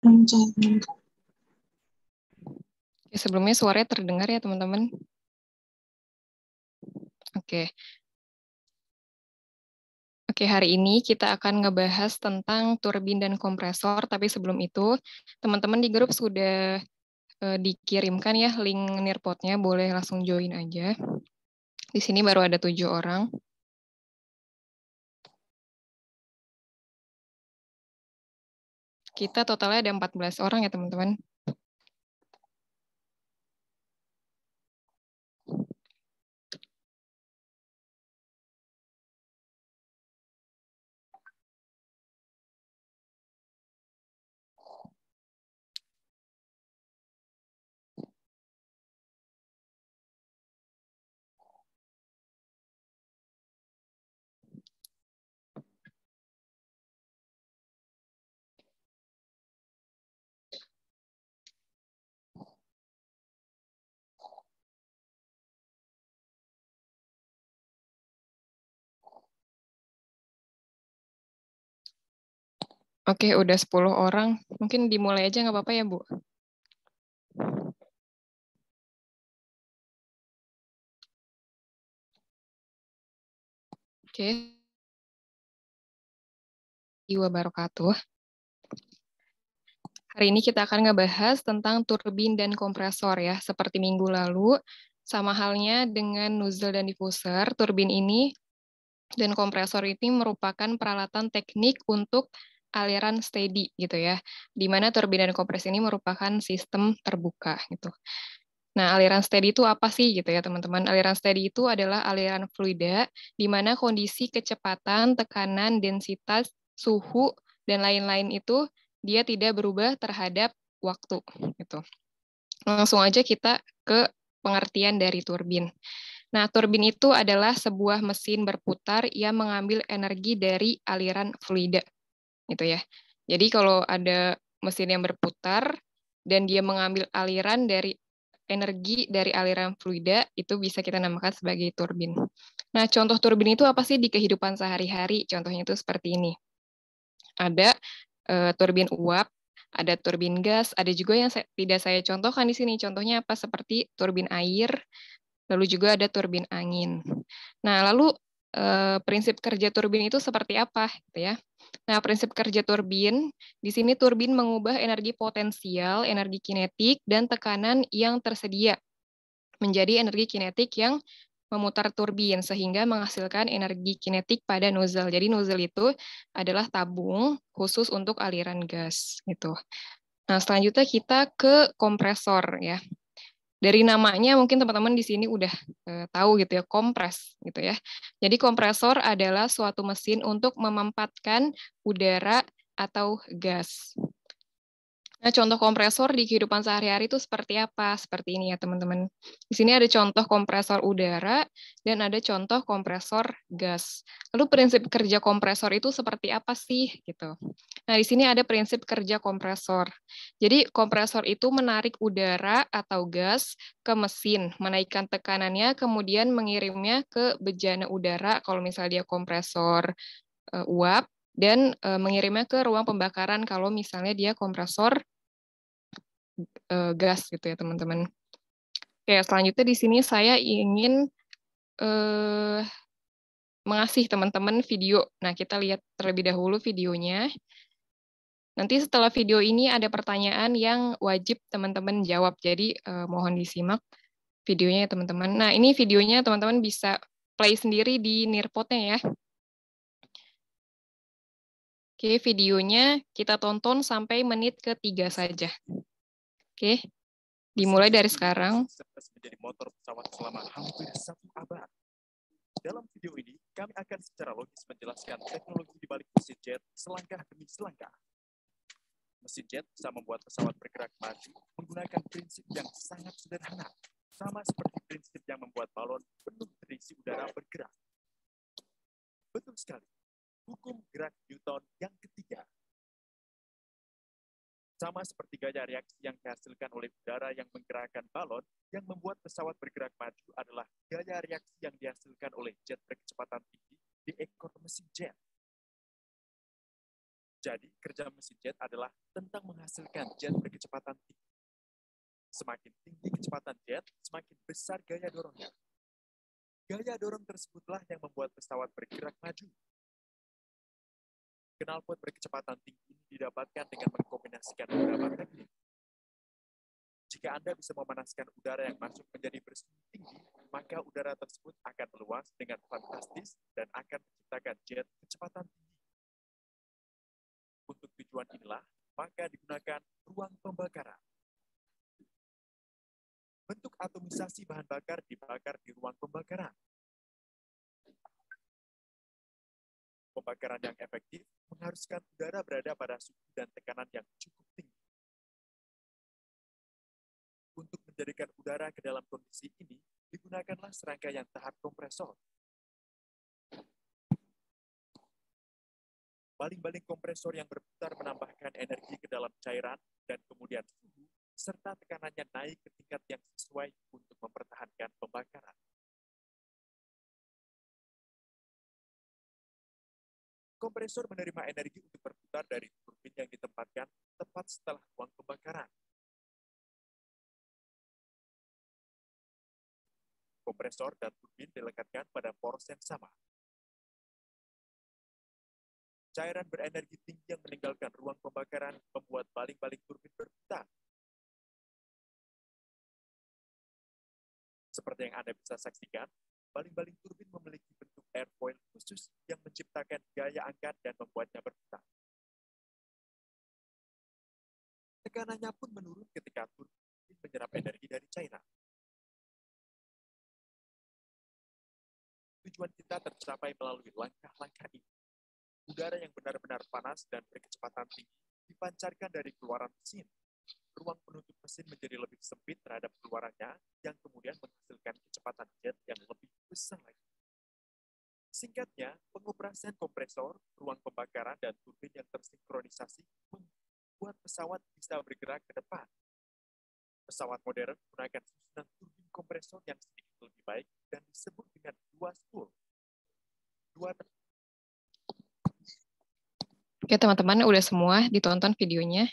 Ya, sebelumnya suaranya terdengar ya teman-teman. Oke. Oke, hari ini kita akan ngebahas tentang turbin dan kompresor, tapi sebelum itu teman-teman di grup sudah e, dikirimkan ya link nearpodnya, boleh langsung join aja. Di sini baru ada tujuh orang. Kita totalnya ada 14 orang ya teman-teman. Oke, udah 10 orang. Mungkin dimulai aja nggak apa-apa ya, Bu? Oke. Jiwa barokatuh. Hari ini kita akan ngebahas tentang turbin dan kompresor ya. Seperti minggu lalu, sama halnya dengan nozzle dan diffuser, turbin ini dan kompresor ini merupakan peralatan teknik untuk aliran steady gitu ya, di mana turbin dan kompres ini merupakan sistem terbuka gitu. Nah, aliran steady itu apa sih gitu ya, teman-teman? Aliran steady itu adalah aliran fluida di mana kondisi kecepatan, tekanan, densitas, suhu dan lain-lain itu dia tidak berubah terhadap waktu gitu. Langsung aja kita ke pengertian dari turbin. Nah, turbin itu adalah sebuah mesin berputar yang mengambil energi dari aliran fluida gitu ya. Jadi kalau ada mesin yang berputar dan dia mengambil aliran dari energi dari aliran fluida itu bisa kita namakan sebagai turbin. Nah, contoh turbin itu apa sih di kehidupan sehari-hari? Contohnya itu seperti ini. Ada e, turbin uap, ada turbin gas, ada juga yang saya, tidak saya contohkan di sini. Contohnya apa? Seperti turbin air, lalu juga ada turbin angin. Nah, lalu eh, prinsip kerja turbin itu seperti apa gitu ya. Nah, prinsip kerja turbin, di sini turbin mengubah energi potensial, energi kinetik dan tekanan yang tersedia menjadi energi kinetik yang memutar turbin sehingga menghasilkan energi kinetik pada nozzle. Jadi nozzle itu adalah tabung khusus untuk aliran gas gitu. Nah, selanjutnya kita ke kompresor ya dari namanya mungkin teman-teman di sini udah e, tahu gitu ya kompres gitu ya. Jadi kompresor adalah suatu mesin untuk memempatkan udara atau gas. Nah, contoh kompresor di kehidupan sehari-hari itu seperti apa? Seperti ini ya, teman-teman. Di sini ada contoh kompresor udara dan ada contoh kompresor gas. Lalu prinsip kerja kompresor itu seperti apa sih gitu. Nah, di sini ada prinsip kerja kompresor. Jadi, kompresor itu menarik udara atau gas ke mesin, menaikkan tekanannya, kemudian mengirimnya ke bejana udara kalau misalnya dia kompresor uh, uap, dan uh, mengirimnya ke ruang pembakaran kalau misalnya dia kompresor uh, gas gitu ya, teman-teman. Oke, selanjutnya di sini saya ingin mengasih teman-teman video. Nah, kita lihat terlebih dahulu videonya. Nanti setelah video ini ada pertanyaan yang wajib teman-teman jawab. Jadi eh, mohon disimak videonya ya teman-teman. Nah ini videonya teman-teman bisa play sendiri di nirpotnya ya. Oke, videonya kita tonton sampai menit ketiga saja. Oke, dimulai dari sekarang. menjadi motor pesawat selama hampir satu abad. Dalam video ini, kami akan secara logis menjelaskan teknologi di balik mesin jet selangkah demi selangkah. Mesin jet bisa membuat pesawat bergerak maju menggunakan prinsip yang sangat sederhana, sama seperti prinsip yang membuat balon penuh terisi udara bergerak. Betul sekali. Hukum gerak Newton yang ketiga. Sama seperti gaya reaksi yang dihasilkan oleh udara yang menggerakkan balon, yang membuat pesawat bergerak maju adalah gaya reaksi yang dihasilkan oleh jet berkecepatan tinggi di ekor mesin jet. Jadi, kerja mesin jet adalah tentang menghasilkan jet berkecepatan tinggi. Semakin tinggi kecepatan jet, semakin besar gaya dorongnya. Gaya dorong tersebutlah yang membuat pesawat bergerak maju. Kenal Knalpot berkecepatan tinggi ini didapatkan dengan mengkombinasikan beberapa teknik. Jika Anda bisa memanaskan udara yang masuk menjadi bersih tinggi, maka udara tersebut akan meluas dengan fantastis dan akan menciptakan jet kecepatan tinggi. Untuk tujuan inilah, maka digunakan ruang pembakaran. Bentuk atomisasi bahan bakar dibakar di ruang pembakaran. Pembakaran yang efektif mengharuskan udara berada pada suhu dan tekanan yang cukup tinggi. Untuk menjadikan udara ke dalam kondisi ini, digunakanlah serangkaian tahap kompresor Baling-baling kompresor yang berputar menambahkan energi ke dalam cairan dan kemudian suhu, serta tekanannya naik ke tingkat yang sesuai untuk mempertahankan pembakaran. Kompresor menerima energi untuk berputar dari turbin yang ditempatkan tepat setelah ruang pembakaran. Kompresor dan turbin dilekatkan pada poros yang sama, Cairan berenergi tinggi yang meninggalkan ruang pembakaran membuat baling-baling turbin berputar. Seperti yang Anda bisa saksikan, baling-baling turbin memiliki bentuk airfoil khusus yang menciptakan gaya angkat dan membuatnya berputar. Tekanannya pun menurun ketika turbin menyerap energi dari China. Tujuan kita tercapai melalui langkah-langkah ini. Udara yang benar-benar panas dan berkecepatan tinggi dipancarkan dari keluaran mesin. Ruang penutup mesin menjadi lebih sempit terhadap keluarannya yang kemudian menghasilkan kecepatan jet yang lebih besar lagi. Singkatnya, pengoperasian kompresor, ruang pembakaran, dan turbin yang tersinkronisasi membuat pesawat bisa bergerak ke depan. Pesawat modern menggunakan susunan turbin kompresor yang sedikit lebih baik dan disebut dengan dua spool. Dua Ya teman-teman udah semua ditonton videonya.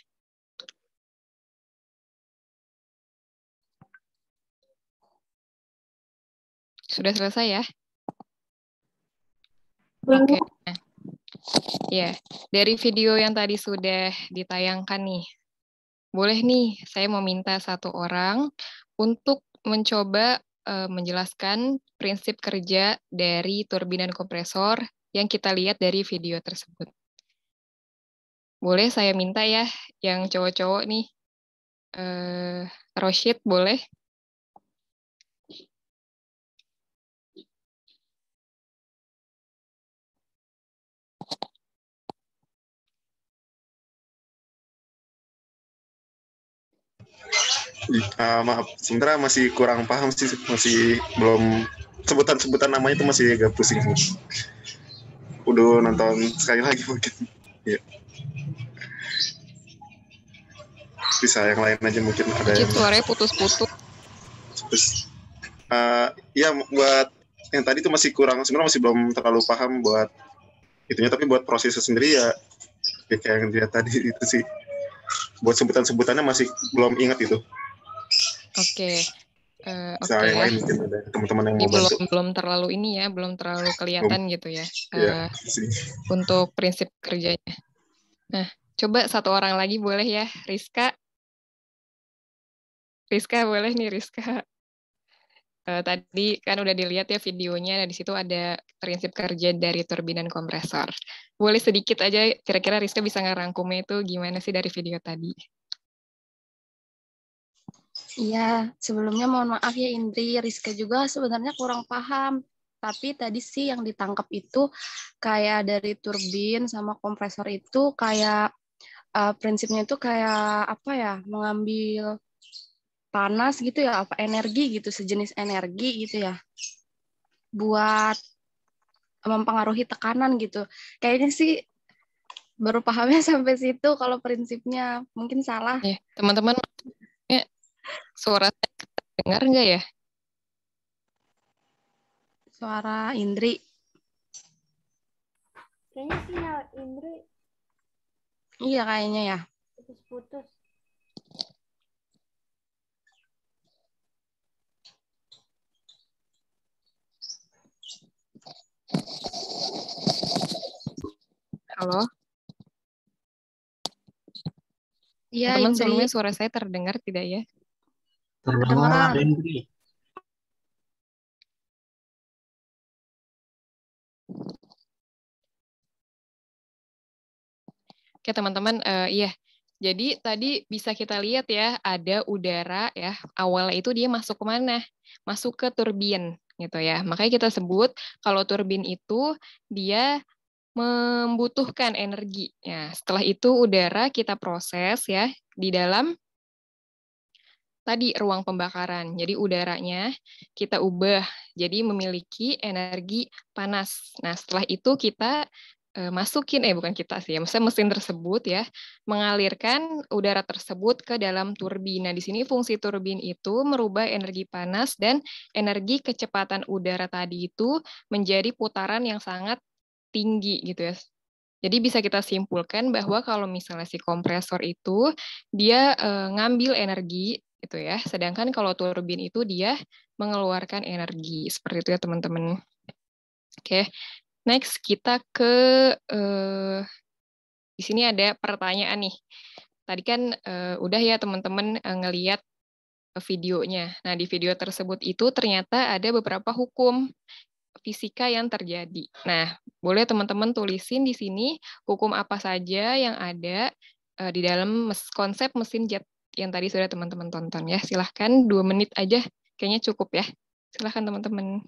Sudah selesai ya? Oke. Ya, dari video yang tadi sudah ditayangkan nih, boleh nih saya mau minta satu orang untuk mencoba uh, menjelaskan prinsip kerja dari turbinan kompresor yang kita lihat dari video tersebut. Boleh saya minta ya yang cowok-cowok nih. Eh, Roshid boleh? Uh, maaf, sementara masih kurang paham sih, masih belum sebutan-sebutan namanya itu masih agak pusing. Udah nonton sekali lagi mungkin. Yeah. bisa yang lain aja mungkin ada yang suaranya putus-putus terus uh, ya buat yang tadi itu masih kurang sebenarnya masih belum terlalu paham buat itunya tapi buat prosesnya sendiri ya, ya kayak yang dia tadi itu sih buat sebutan-sebutannya masih belum ingat itu oke okay. Uh, eh, Oke okay, mungkin ada teman-teman yang belum belum terlalu ini ya, belum terlalu kelihatan belum. gitu ya. uh, untuk prinsip kerjanya. Nah, coba satu orang lagi boleh ya, Rizka. Rizka boleh nih Rizka. Uh, tadi kan udah dilihat ya videonya, nah di situ ada prinsip kerja dari turbin dan kompresor. Boleh sedikit aja, kira-kira Rizka bisa ngerangkumnya itu gimana sih dari video tadi? Iya, sebelumnya mohon maaf ya Indri, Rizka juga sebenarnya kurang paham. Tapi tadi sih yang ditangkap itu kayak dari turbin sama kompresor itu kayak uh, prinsipnya itu kayak apa ya, mengambil panas gitu ya apa energi gitu sejenis energi gitu ya buat mempengaruhi tekanan gitu kayaknya sih baru pahamnya sampai situ kalau prinsipnya mungkin salah ya teman-teman suara dengar nggak ya suara Indri kayaknya sinyal Indri iya kayaknya ya putus-putus Halo. Iya, Teman sebelumnya suara saya terdengar tidak ya? Terdengar, Indri. Oke, teman-teman, uh, iya. Jadi tadi bisa kita lihat ya, ada udara ya, awalnya itu dia masuk ke mana? Masuk ke turbin gitu ya. Makanya kita sebut kalau turbin itu dia membutuhkan energi. Ya, setelah itu udara kita proses ya di dalam tadi ruang pembakaran. Jadi udaranya kita ubah jadi memiliki energi panas. Nah, setelah itu kita Eh, masukin eh bukan kita sih ya maksudnya mesin tersebut ya mengalirkan udara tersebut ke dalam turbin. Nah, di sini fungsi turbin itu merubah energi panas dan energi kecepatan udara tadi itu menjadi putaran yang sangat tinggi gitu ya. Jadi bisa kita simpulkan bahwa kalau misalnya si kompresor itu dia eh, ngambil energi gitu ya, sedangkan kalau turbin itu dia mengeluarkan energi. Seperti itu ya teman-teman. Oke, Next kita ke uh, di sini ada pertanyaan nih. Tadi kan uh, udah ya teman-teman uh, ngeliat videonya. Nah di video tersebut itu ternyata ada beberapa hukum fisika yang terjadi. Nah boleh teman-teman tulisin di sini hukum apa saja yang ada uh, di dalam mes konsep mesin jet yang tadi sudah teman-teman tonton ya. Silahkan dua menit aja, kayaknya cukup ya. Silahkan teman-teman.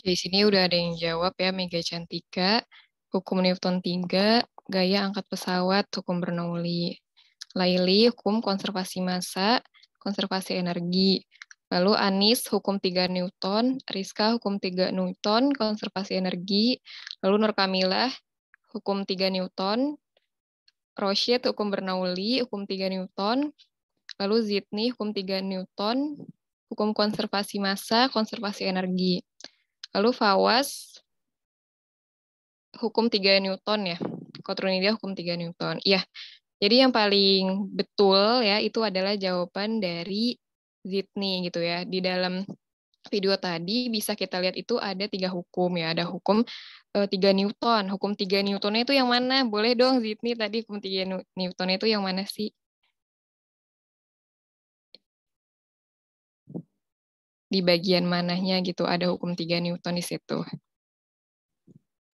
Oke, sini udah ada yang jawab ya, Mega Cantika, hukum Newton 3, gaya angkat pesawat, hukum Bernoulli. Laili, hukum konservasi massa, konservasi energi. Lalu Anis, hukum 3 Newton, Rizka, hukum 3 Newton, konservasi energi. Lalu Nur Kamilah, hukum 3 Newton, Roshid, hukum Bernoulli, hukum 3 Newton, lalu Zidni, hukum 3 Newton, hukum konservasi massa, konservasi energi. Lalu Fawas hukum 3 Newton ya. Kotronidia hukum 3 Newton. Iya. Jadi yang paling betul ya itu adalah jawaban dari Zitni gitu ya. Di dalam video tadi bisa kita lihat itu ada tiga hukum ya. Ada hukum eh, tiga 3 Newton. Hukum tiga Newton itu yang mana? Boleh dong Zitni tadi hukum tiga Newton itu yang mana sih? di bagian manahnya gitu ada hukum tiga Newton di situ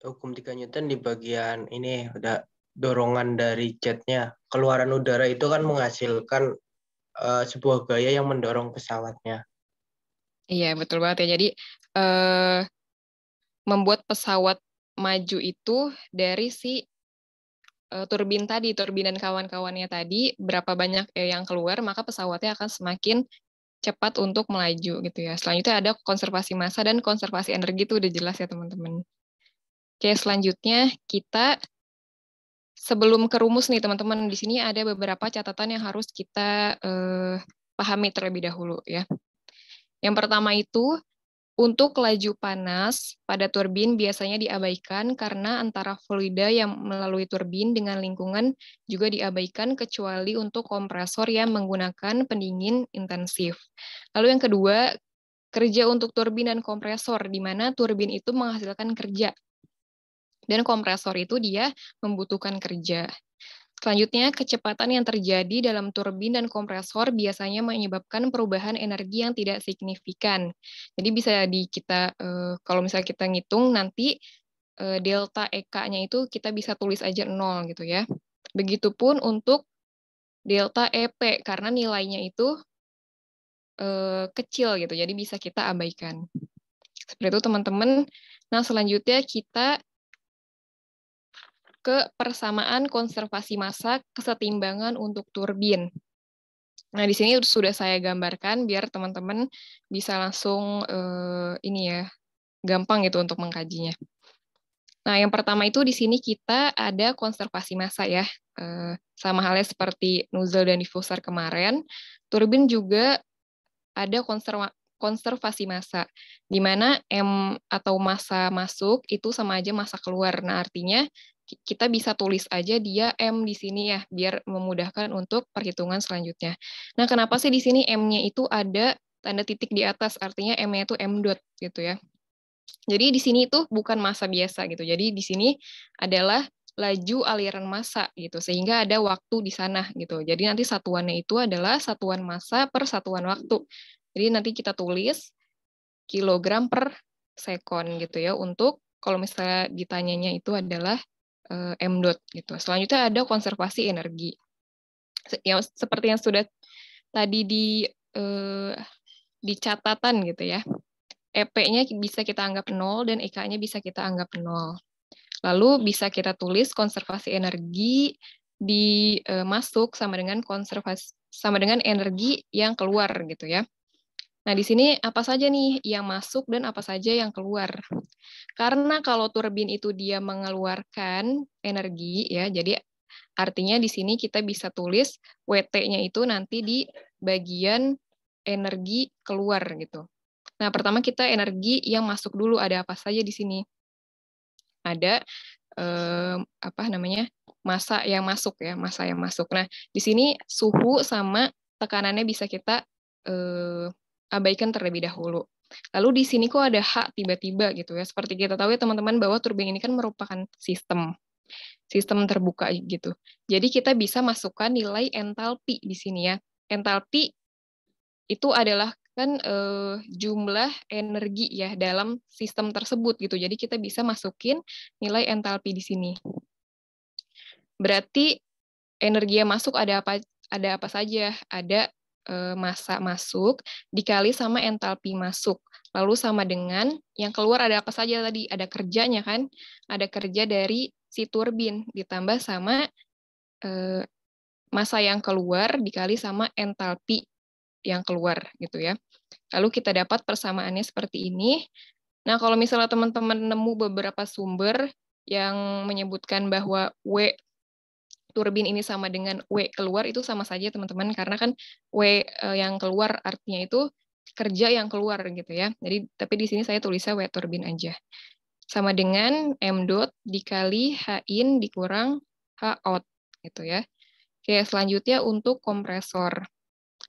hukum tiga Newton di bagian ini ada dorongan dari jetnya keluaran udara itu kan menghasilkan uh, sebuah gaya yang mendorong pesawatnya iya betul banget ya jadi uh, membuat pesawat maju itu dari si eh, turbin tadi, turbin dan kawan-kawannya tadi, berapa banyak yang keluar, maka pesawatnya akan semakin cepat untuk melaju gitu ya. Selanjutnya ada konservasi massa dan konservasi energi itu udah jelas ya teman-teman. Oke, selanjutnya kita sebelum ke rumus nih teman-teman, di sini ada beberapa catatan yang harus kita eh, pahami terlebih dahulu ya. Yang pertama itu untuk laju panas pada turbin biasanya diabaikan karena antara fluida yang melalui turbin dengan lingkungan juga diabaikan kecuali untuk kompresor yang menggunakan pendingin intensif. Lalu yang kedua, kerja untuk turbin dan kompresor di mana turbin itu menghasilkan kerja dan kompresor itu dia membutuhkan kerja. Selanjutnya, kecepatan yang terjadi dalam turbin dan kompresor biasanya menyebabkan perubahan energi yang tidak signifikan. Jadi bisa di kita eh, kalau misalnya kita ngitung nanti eh, delta EK-nya itu kita bisa tulis aja nol gitu ya. Begitupun untuk delta EP karena nilainya itu eh, kecil gitu. Jadi bisa kita abaikan. Seperti itu teman-teman. Nah, selanjutnya kita ke persamaan konservasi massa kesetimbangan untuk turbin. Nah, di sini sudah saya gambarkan biar teman-teman bisa langsung eh, ini ya, gampang gitu untuk mengkajinya. Nah, yang pertama itu di sini kita ada konservasi massa ya. Eh, sama halnya seperti nozzle dan diffuser kemarin, turbin juga ada konserva konservasi massa, di mana M atau massa masuk itu sama aja massa keluar. Nah, artinya kita bisa tulis aja dia M di sini ya, biar memudahkan untuk perhitungan selanjutnya. Nah, kenapa sih di sini M-nya itu ada tanda titik di atas, artinya M-nya itu M dot gitu ya. Jadi di sini itu bukan masa biasa gitu. Jadi di sini adalah laju aliran massa gitu, sehingga ada waktu di sana gitu. Jadi nanti satuannya itu adalah satuan massa per satuan waktu. Jadi nanti kita tulis kilogram per sekon gitu ya untuk kalau misalnya ditanyanya itu adalah Eh, dot gitu. Selanjutnya ada konservasi energi. Yang seperti yang sudah tadi di eh, dicatatan gitu ya. EP-nya bisa kita anggap nol dan EK-nya bisa kita anggap nol. Lalu bisa kita tulis konservasi energi di eh, masuk sama dengan konservasi sama dengan energi yang keluar gitu ya. Nah, di sini apa saja nih yang masuk dan apa saja yang keluar. Karena kalau turbin itu dia mengeluarkan energi ya, jadi artinya di sini kita bisa tulis WT-nya itu nanti di bagian energi keluar gitu. Nah, pertama kita energi yang masuk dulu ada apa saja di sini. Ada eh, apa namanya? massa yang masuk ya, massa yang masuk. Nah, di sini suhu sama tekanannya bisa kita eh, abaikan terlebih dahulu. Lalu di sini kok ada hak tiba-tiba gitu ya. Seperti kita tahu ya teman-teman bahwa turbin ini kan merupakan sistem sistem terbuka gitu. Jadi kita bisa masukkan nilai entalpi di sini ya. Entalpi itu adalah kan e, jumlah energi ya dalam sistem tersebut gitu. Jadi kita bisa masukin nilai entalpi di sini. Berarti energi yang masuk ada apa ada apa saja? Ada Eh, masa masuk dikali sama entalpi masuk. Lalu sama dengan yang keluar ada apa saja tadi? Ada kerjanya kan? Ada kerja dari si turbin ditambah sama eh, masa yang keluar dikali sama entalpi yang keluar gitu ya. Lalu kita dapat persamaannya seperti ini. Nah, kalau misalnya teman-teman nemu beberapa sumber yang menyebutkan bahwa W turbin ini sama dengan W keluar itu sama saja teman-teman karena kan W eh, yang keluar artinya itu kerja yang keluar gitu ya. Jadi tapi di sini saya tulisnya W turbin aja. Sama dengan M dot dikali H in dikurang H out gitu ya. Oke, selanjutnya untuk kompresor.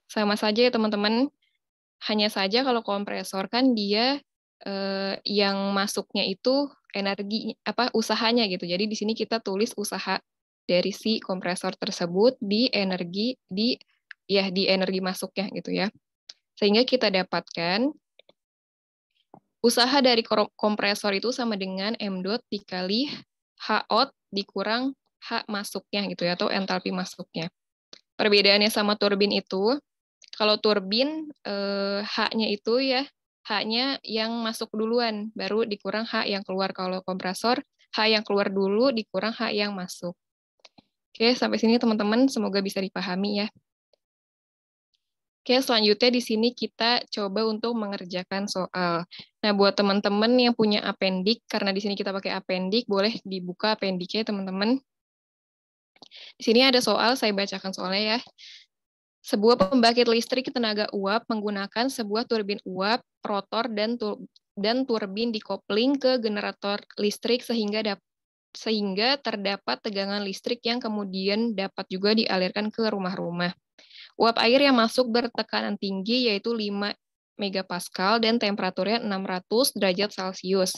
Sama saja ya teman-teman. Hanya saja kalau kompresor kan dia eh, yang masuknya itu energi apa usahanya gitu. Jadi di sini kita tulis usaha dari si kompresor tersebut di energi di ya di energi masuknya gitu ya. Sehingga kita dapatkan usaha dari kompresor itu sama dengan M dot dikali H out dikurang H masuknya gitu ya atau entalpi masuknya. Perbedaannya sama turbin itu kalau turbin eh, H-nya itu ya H-nya yang masuk duluan, baru dikurang H yang keluar. Kalau kompresor, H yang keluar dulu, dikurang H yang masuk. Oke, sampai sini teman-teman semoga bisa dipahami ya. Oke, selanjutnya di sini kita coba untuk mengerjakan soal. Nah, buat teman-teman yang punya appendix, karena di sini kita pakai appendix, boleh dibuka ya teman-teman. Di sini ada soal, saya bacakan soalnya ya. Sebuah pembangkit listrik tenaga uap menggunakan sebuah turbin uap, rotor, dan, tur dan turbin dikopling ke generator listrik sehingga dapat sehingga terdapat tegangan listrik yang kemudian dapat juga dialirkan ke rumah-rumah. Uap air yang masuk bertekanan tinggi yaitu 5 megapascal dan temperaturnya 600 derajat Celcius.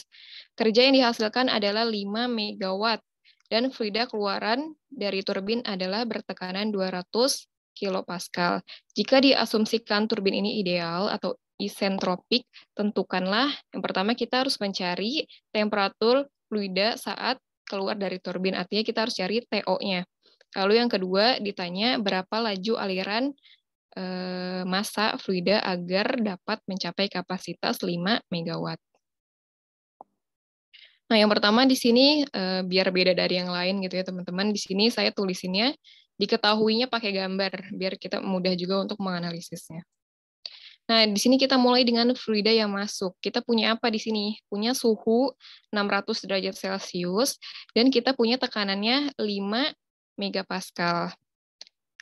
Kerja yang dihasilkan adalah 5 megawatt dan fluida keluaran dari turbin adalah bertekanan 200 kilopascal. Jika diasumsikan turbin ini ideal atau isentropik, tentukanlah yang pertama kita harus mencari temperatur fluida saat keluar dari turbin, artinya kita harus cari TO-nya. Lalu yang kedua ditanya berapa laju aliran e, massa fluida agar dapat mencapai kapasitas 5 MW. Nah, yang pertama di sini e, biar beda dari yang lain gitu ya, teman-teman. Di sini saya tulisinnya diketahuinya pakai gambar biar kita mudah juga untuk menganalisisnya. Nah, di sini kita mulai dengan fluida yang masuk. Kita punya apa di sini? Punya suhu 600 derajat Celcius, dan kita punya tekanannya 5 megapascal.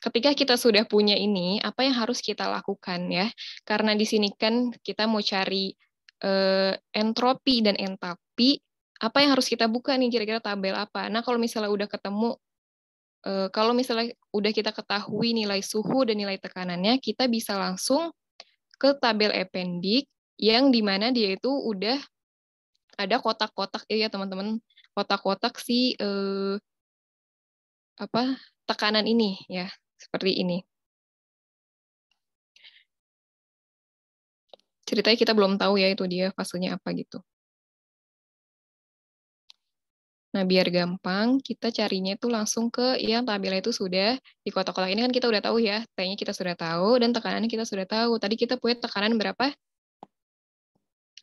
Ketika kita sudah punya ini, apa yang harus kita lakukan ya? Karena di sini kan kita mau cari eh, entropi dan entalpi apa yang harus kita buka nih kira-kira tabel apa? Nah, kalau misalnya udah ketemu eh, kalau misalnya udah kita ketahui nilai suhu dan nilai tekanannya, kita bisa langsung ke tabel appendix yang dimana dia itu udah ada kotak-kotak ya teman-teman kotak-kotak si eh, apa tekanan ini ya seperti ini ceritanya kita belum tahu ya itu dia fasenya apa gitu Nah, biar gampang, kita carinya itu langsung ke yang tabelnya itu sudah di kotak-kotak ini kan kita udah tahu ya, T-nya kita sudah tahu, dan tekanannya kita sudah tahu. Tadi kita punya tekanan berapa?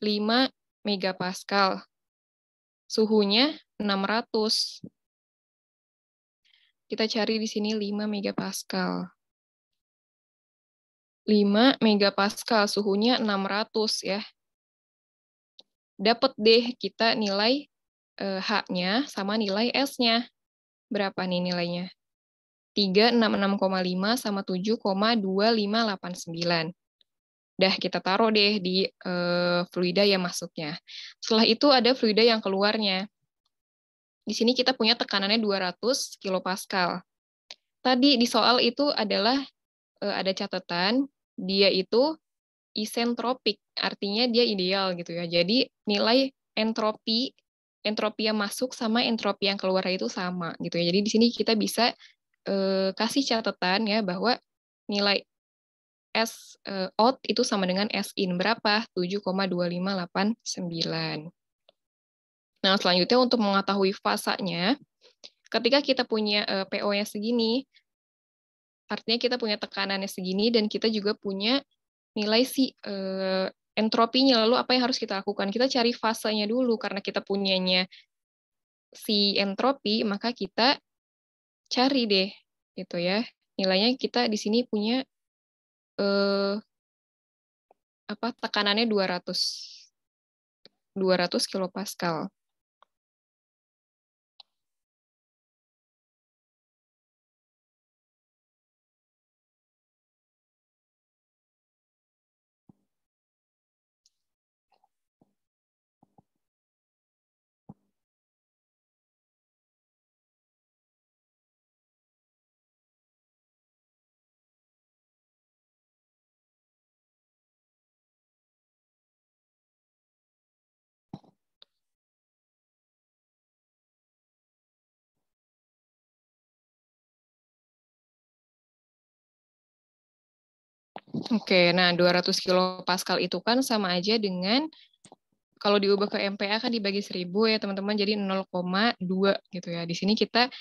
5 megapascal. Suhunya 600. Kita cari di sini 5 megapascal. 5 megapascal, suhunya 600 ya. Dapat deh kita nilai Eh, haknya H-nya sama nilai S-nya. Berapa nih nilainya? 366,5 sama 7,2589. Dah kita taruh deh di eh, fluida yang masuknya. Setelah itu ada fluida yang keluarnya. Di sini kita punya tekanannya 200 kilopascal. Tadi di soal itu adalah eh, ada catatan dia itu isentropik, artinya dia ideal gitu ya. Jadi nilai entropi entropi yang masuk sama entropi yang keluar itu sama gitu ya. Jadi di sini kita bisa eh, kasih catatan ya bahwa nilai S eh, out itu sama dengan S in berapa? 7,2589. Nah, selanjutnya untuk mengetahui fasanya, ketika kita punya eh, po yang segini, artinya kita punya tekanannya segini dan kita juga punya nilai si entropinya lalu apa yang harus kita lakukan kita cari fasenya dulu karena kita punyanya si entropi maka kita cari deh gitu ya nilainya kita di sini punya eh, apa tekanannya 200 200 kilopascal Oke, nah 200 kilopascal itu kan sama aja dengan kalau diubah ke MPa kan dibagi 1000 ya teman-teman, jadi 0,2 gitu ya. Di sini kita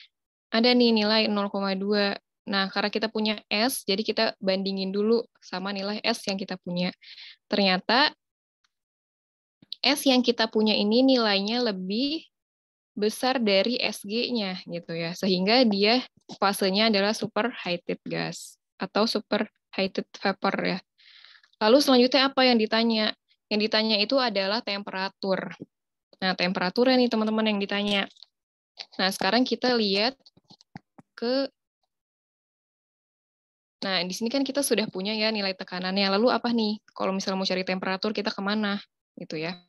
ada nih nilai 0,2. Nah, karena kita punya S, jadi kita bandingin dulu sama nilai S yang kita punya. Ternyata S yang kita punya ini nilainya lebih besar dari SG-nya gitu ya. Sehingga dia fasenya adalah super high gas atau super heated vapor ya. Lalu selanjutnya apa yang ditanya? Yang ditanya itu adalah temperatur. Nah, temperaturnya nih teman-teman yang ditanya. Nah, sekarang kita lihat ke Nah, di sini kan kita sudah punya ya nilai tekanannya. Lalu apa nih? Kalau misalnya mau cari temperatur, kita kemana? Gitu ya.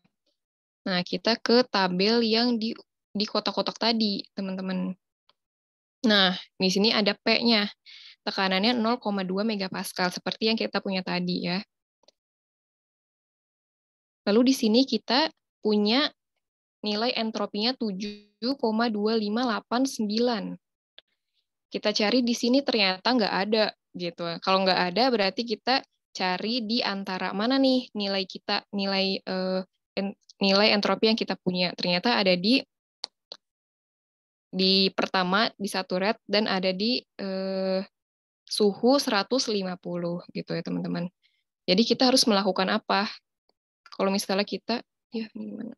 Nah, kita ke tabel yang di di kotak-kotak tadi, teman-teman. Nah, di sini ada P-nya tekanannya 0,2 megapascal seperti yang kita punya tadi ya. Lalu di sini kita punya nilai entropinya 7,2589. Kita cari di sini ternyata nggak ada gitu. Kalau nggak ada berarti kita cari di antara mana nih nilai kita nilai eh, nilai entropi yang kita punya. Ternyata ada di di pertama di saturat dan ada di eh, suhu 150 gitu ya teman-teman. Jadi kita harus melakukan apa? Kalau misalnya kita, ya gimana?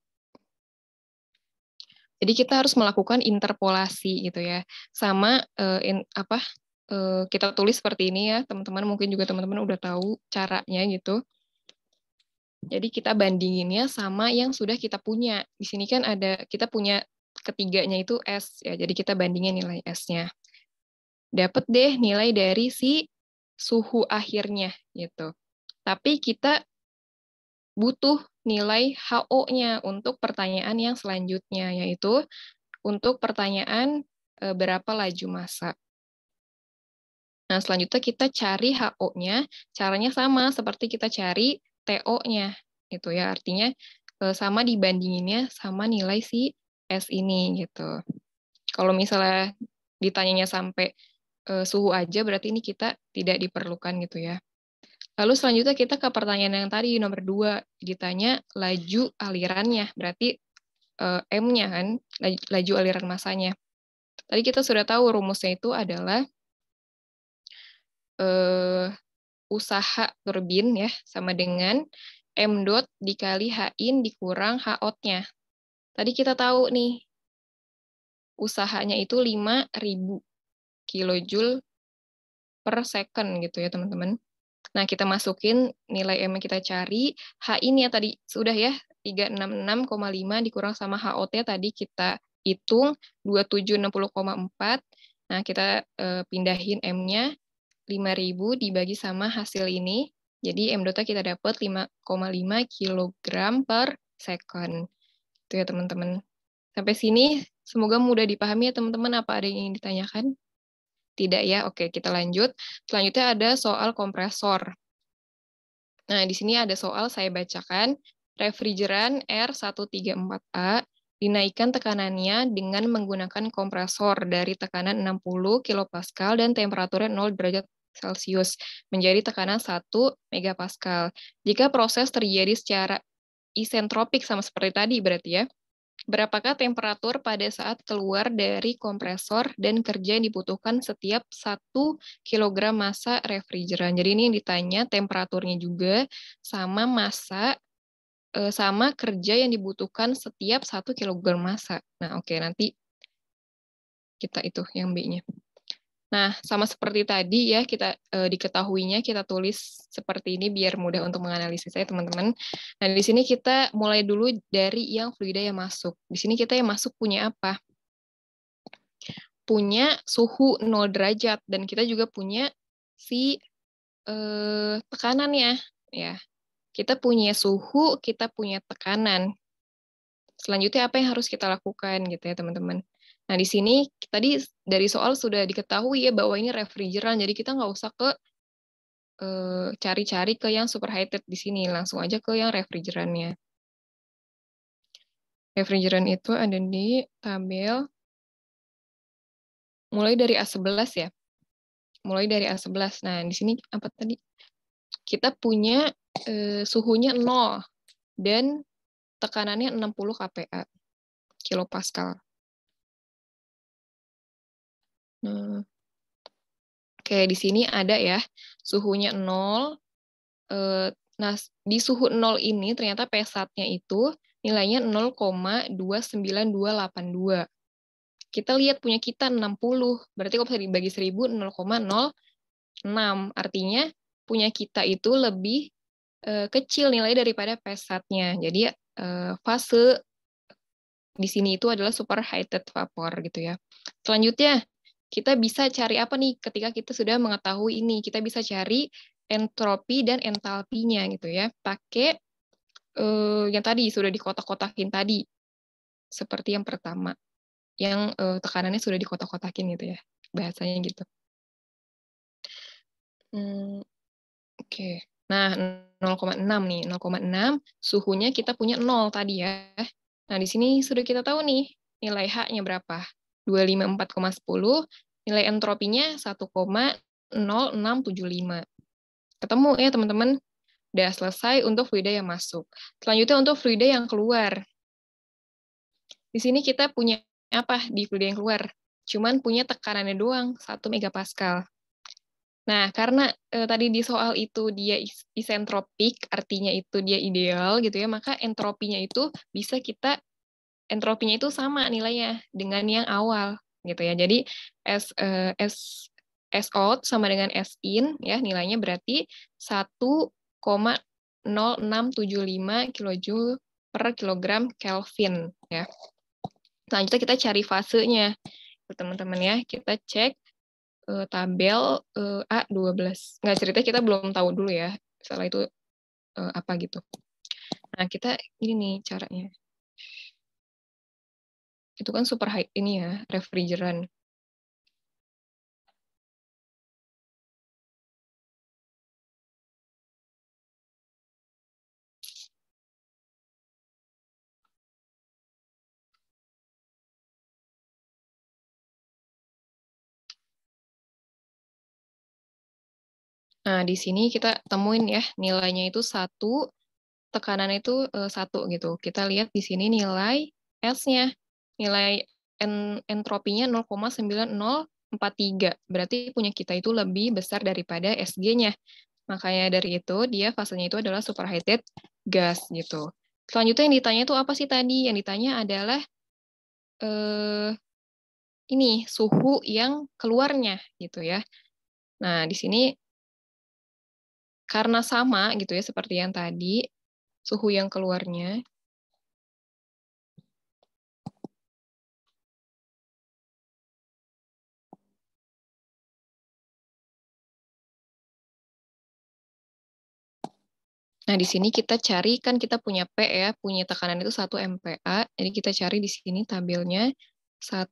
Jadi kita harus melakukan interpolasi gitu ya, sama uh, in, apa uh, kita tulis seperti ini ya teman-teman. Mungkin juga teman-teman udah tahu caranya gitu. Jadi kita bandinginnya sama yang sudah kita punya. Di sini kan ada kita punya ketiganya itu S ya. Jadi kita bandingin nilai S-nya dapat deh nilai dari si suhu akhirnya gitu. Tapi kita butuh nilai HO-nya untuk pertanyaan yang selanjutnya yaitu untuk pertanyaan e, berapa laju massa. Nah, selanjutnya kita cari HO-nya. Caranya sama seperti kita cari TO-nya itu ya. Artinya e, sama dibandinginnya sama nilai si S ini gitu. Kalau misalnya ditanyanya sampai uh, suhu aja berarti ini kita tidak diperlukan gitu ya. Lalu selanjutnya kita ke pertanyaan yang tadi nomor dua ditanya laju alirannya berarti uh, m-nya kan laju aliran masanya. Tadi kita sudah tahu rumusnya itu adalah uh, usaha turbin ya sama dengan m dot dikali h in dikurang h out-nya. Tadi kita tahu nih usahanya itu 5000 kilojoule per second gitu ya teman-teman. Nah, kita masukin nilai M yang kita cari. H ini ya tadi sudah ya, 366,5 dikurang sama HOT tadi kita hitung 2760,4. Nah, kita eh, pindahin M-nya 5000 dibagi sama hasil ini. Jadi M dota kita dapat 5,5 kg per second. Itu ya teman-teman. Sampai sini semoga mudah dipahami ya teman-teman apa ada yang ingin ditanyakan. Tidak ya? Oke, kita lanjut. Selanjutnya ada soal kompresor. Nah, di sini ada soal saya bacakan. Refrigeran R134A dinaikkan tekanannya dengan menggunakan kompresor dari tekanan 60 kPa dan temperaturnya 0 derajat Celcius menjadi tekanan 1 MPa. Jika proses terjadi secara isentropik sama seperti tadi berarti ya, Berapakah temperatur pada saat keluar dari kompresor dan kerja yang dibutuhkan setiap 1 kg masa refrigeran? Jadi ini yang ditanya temperaturnya juga sama masa eh, sama kerja yang dibutuhkan setiap 1 kg masa. Nah, oke okay, nanti kita itu yang B-nya. Nah, sama seperti tadi ya kita e, diketahuinya kita tulis seperti ini biar mudah untuk menganalisis menganalisisnya teman-teman. Nah, di sini kita mulai dulu dari yang fluida yang masuk. Di sini kita yang masuk punya apa? Punya suhu 0 derajat dan kita juga punya si e, ya ya. Kita punya suhu, kita punya tekanan. Selanjutnya apa yang harus kita lakukan gitu ya, teman-teman? Nah, di sini tadi dari soal sudah diketahui ya bahwa ini refrigeran, jadi kita nggak usah ke eh, cari-cari ke yang super superheated di sini, langsung aja ke yang refrigerannya. Refrigeran itu ada di tabel mulai dari A11 ya. Mulai dari A11. Nah, di sini apa tadi? Kita punya eh, suhunya 0 dan tekanannya 60 kPa, kilopascal. Oke, hmm. di sini ada ya, suhunya 0. Eh, nah, di suhu 0 ini ternyata pesatnya itu nilainya 0,29282. Kita lihat punya kita 60, berarti kalau bisa dibagi 1000, 0,06. Artinya punya kita itu lebih eh, kecil nilai daripada pesatnya. Jadi eh, fase di sini itu adalah super superheated vapor gitu ya. Selanjutnya, kita bisa cari apa nih ketika kita sudah mengetahui ini kita bisa cari entropi dan entalpinya gitu ya pakai uh, yang tadi sudah dikotak-kotakin tadi seperti yang pertama yang uh, tekanannya sudah dikotak-kotakin gitu ya bahasanya gitu hmm, oke okay. nah 0,6 nih 0,6 suhunya kita punya 0 tadi ya nah di sini sudah kita tahu nih nilai h-nya berapa 254,10, nilai entropinya 1,0675. Ketemu ya teman-teman. Udah selesai untuk fluida yang masuk. Selanjutnya untuk fluida yang keluar. Di sini kita punya apa di fluida yang keluar? Cuman punya tekanannya doang, 1 megapascal. Nah, karena e, tadi di soal itu dia isentropik, artinya itu dia ideal gitu ya, maka entropinya itu bisa kita entropinya itu sama nilainya dengan yang awal gitu ya. Jadi S uh, S S out sama dengan S in ya nilainya berarti 1,0675 kilojoule per kilogram Kelvin ya. Selanjutnya kita cari fasenya. Gitu, teman-teman ya, kita cek uh, tabel uh, eh, A12. Enggak cerita kita belum tahu dulu ya. Salah itu uh, apa gitu. Nah, kita ini nih caranya itu kan super high ini ya refrigeran Nah, di sini kita temuin ya nilainya itu satu, tekanan itu eh, satu gitu. Kita lihat di sini nilai S-nya nilai entropinya 0,9043. Berarti punya kita itu lebih besar daripada SG-nya. Makanya dari itu dia fasenya itu adalah superheated gas gitu. Selanjutnya yang ditanya itu apa sih tadi? Yang ditanya adalah eh ini suhu yang keluarnya gitu ya. Nah, di sini karena sama gitu ya seperti yang tadi suhu yang keluarnya Nah, di sini kita cari, kan kita punya P ya, punya tekanan itu 1 MPa, jadi kita cari di sini tabelnya 1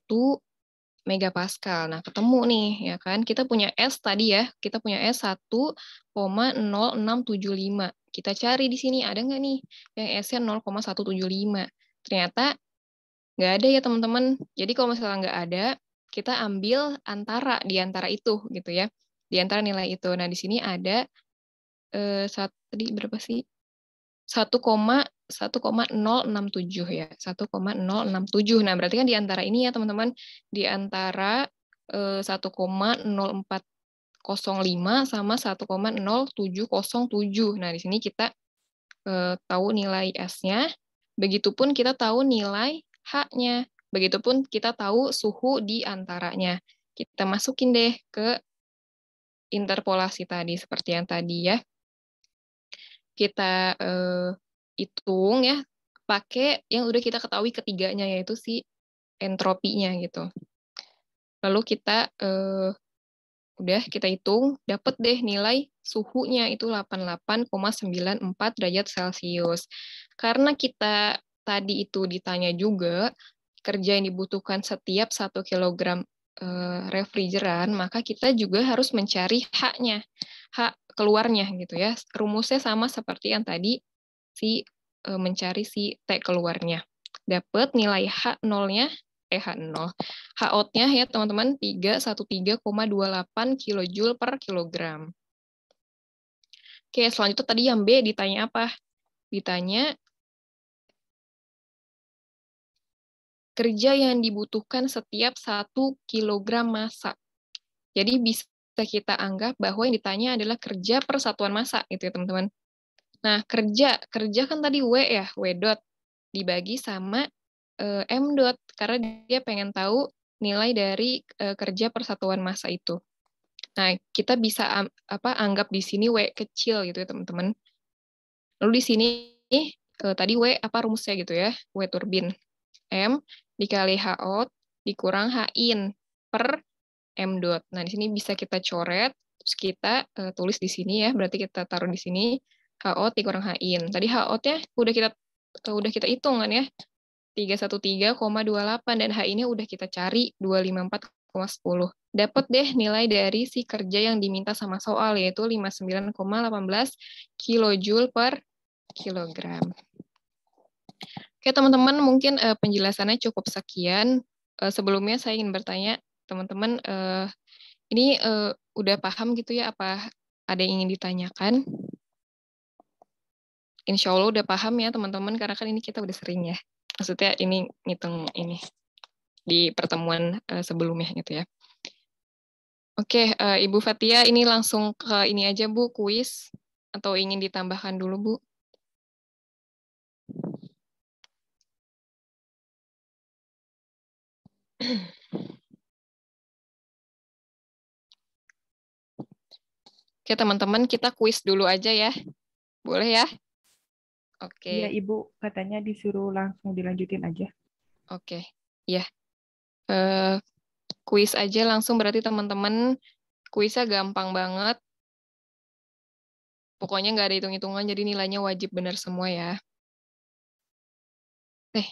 megapascal. Nah, ketemu nih, ya kan? Kita punya S tadi ya, kita punya S 1,0675. Kita cari di sini, ada nggak nih yang S-nya 0,175. Ternyata nggak ada ya, teman-teman. Jadi kalau misalnya nggak ada, kita ambil antara, di antara itu gitu ya, di antara nilai itu. Nah, di sini ada eh, tadi berapa sih? 1,1,067 ya. 1,067. Nah, berarti kan di antara ini ya, teman-teman, di antara eh, 1,0405 sama 1,0707. Nah, di sini kita eh, tahu nilai S-nya. Begitupun kita tahu nilai H-nya. Begitupun kita tahu suhu di antaranya. Kita masukin deh ke interpolasi tadi seperti yang tadi ya kita uh, hitung ya pakai yang udah kita ketahui ketiganya yaitu si entropinya gitu. Lalu kita uh, udah kita hitung dapat deh nilai suhunya itu 88,94 derajat Celcius. Karena kita tadi itu ditanya juga kerja yang dibutuhkan setiap satu kilogram eh, refrigeran, maka kita juga harus mencari haknya. Hak keluarnya gitu ya. Rumusnya sama seperti yang tadi si e, mencari si T keluarnya. Dapat nilai H nya eh H0. out nya ya teman-teman 313,28 kJ per kilogram. Oke, selanjutnya tadi yang B ditanya apa? Ditanya kerja yang dibutuhkan setiap 1 kilogram massa. Jadi bisa kita anggap bahwa yang ditanya adalah kerja persatuan masa gitu ya teman-teman. Nah, kerja, kerja kan tadi W ya, W dot dibagi sama uh, M dot karena dia pengen tahu nilai dari uh, kerja persatuan masa itu. Nah, kita bisa apa anggap di sini W kecil gitu ya, teman-teman. Lalu di sini uh, tadi W apa rumusnya gitu ya, W turbin. M dikali H out dikurang H in per m dot. Nah, di sini bisa kita coret, terus kita uh, tulis di sini ya, berarti kita taruh di sini HO T kurang HIN. Tadi HO-nya udah kita eh, udah kita hitung kan ya. 313,28 dan hin nya udah kita cari 254,10. Dapat deh nilai dari si kerja yang diminta sama soal yaitu 59,18 kJ per kilogram. Oke teman-teman, mungkin uh, penjelasannya cukup sekian. Uh, sebelumnya saya ingin bertanya, teman-teman uh, ini uh, udah paham gitu ya apa ada yang ingin ditanyakan? Insya Allah udah paham ya teman-teman karena kan ini kita udah sering ya. Maksudnya ini ngitung ini di pertemuan uh, sebelumnya gitu ya. Oke, uh, Ibu Fatia ini langsung ke ini aja Bu, kuis atau ingin ditambahkan dulu Bu? Oke teman-teman, kita kuis dulu aja ya. Boleh ya? Oke. Iya Ibu, katanya disuruh langsung dilanjutin aja. Oke, ya. Uh, kuis aja langsung berarti teman-teman. Kuisnya gampang banget. Pokoknya nggak ada hitung-hitungan, jadi nilainya wajib benar semua ya. Eh,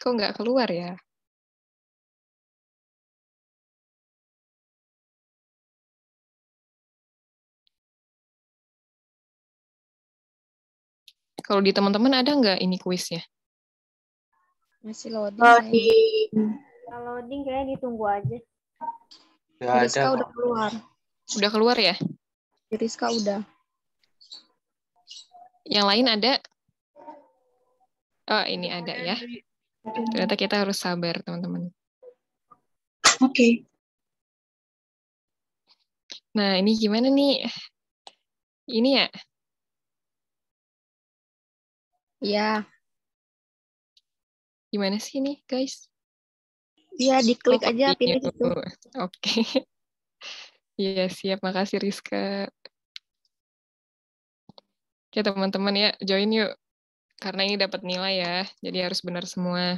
kok nggak keluar ya? Kalau di teman-teman ada nggak ini kuisnya? Masih loading. Loading. Kalau loading kayaknya ditunggu aja. Udah Rizka ada. udah keluar. Udah keluar ya? Rizka udah. Yang lain ada? Oh, ini ada ya. Ternyata kita harus sabar, teman-teman. Oke. Okay. Nah, ini gimana nih? Ini ya, Iya. Gimana sih ini, guys? Iya, diklik oh, aja pilih ya. itu. Oke. Okay. Iya, siap. Makasih Rizka. Oke, teman-teman ya, join yuk. Karena ini dapat nilai ya, jadi harus benar semua.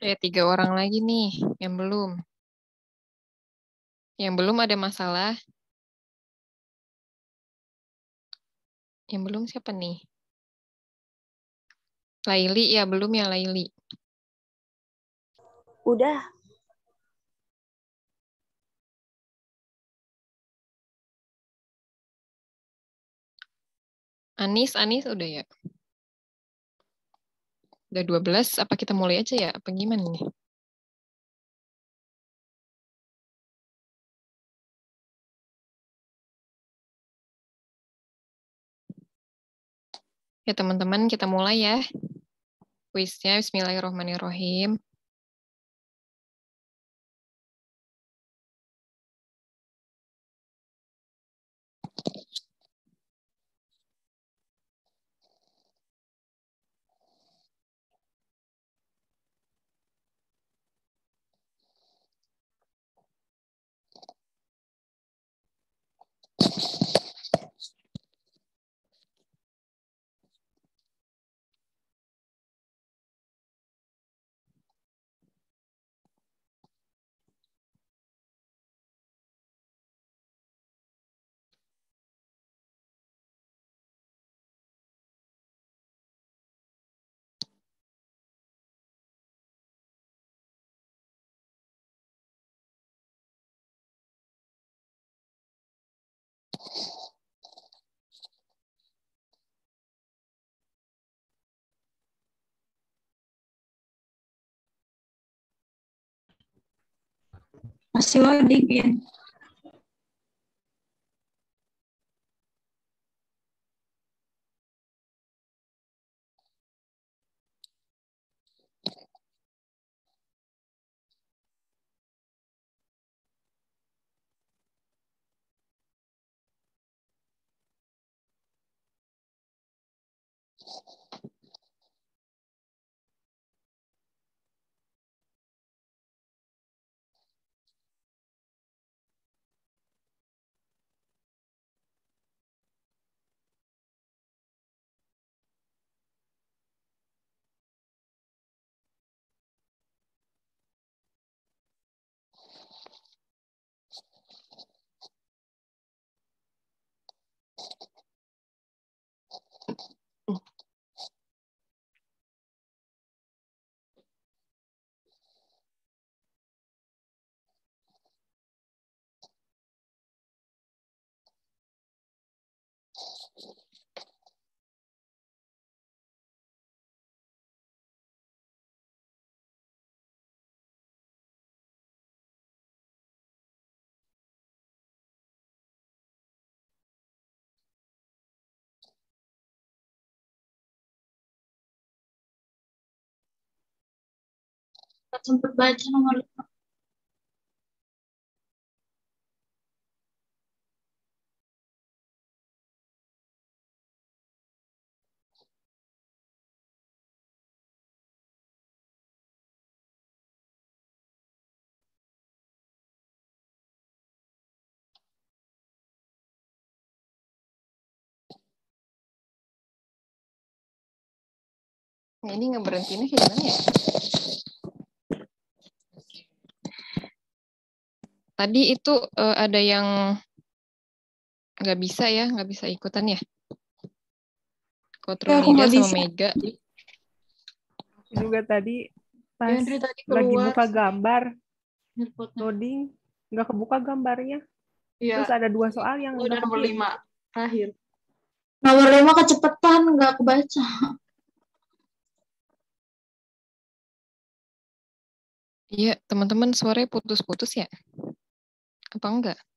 Ada eh, tiga orang lagi nih yang belum. Yang belum ada masalah. Yang belum siapa nih? Laili ya belum ya Laili. Udah. Anis, Anis udah ya? Udah 12, apa kita mulai aja ya? Apa gimana nih? Ya teman-teman, kita mulai ya. Kuisnya Bismillahirrahmanirrahim. Pastor David. Sampai baca nomor Nah, ini nggak ngeberhentiinnya kayak gimana ya? Tadi itu uh, ada yang nggak bisa ya, nggak bisa ikutan ya? Kotro ya, sama bisa. Mega. Aku juga tadi pas Yandri tadi keluar. lagi buka gambar, loading, nggak kebuka gambarnya. Ya. Terus ada dua soal yang udah nomor lima terakhir. Nomor lima kecepetan nggak kebaca. Iya, teman-teman suaranya putus-putus ya? Apa enggak?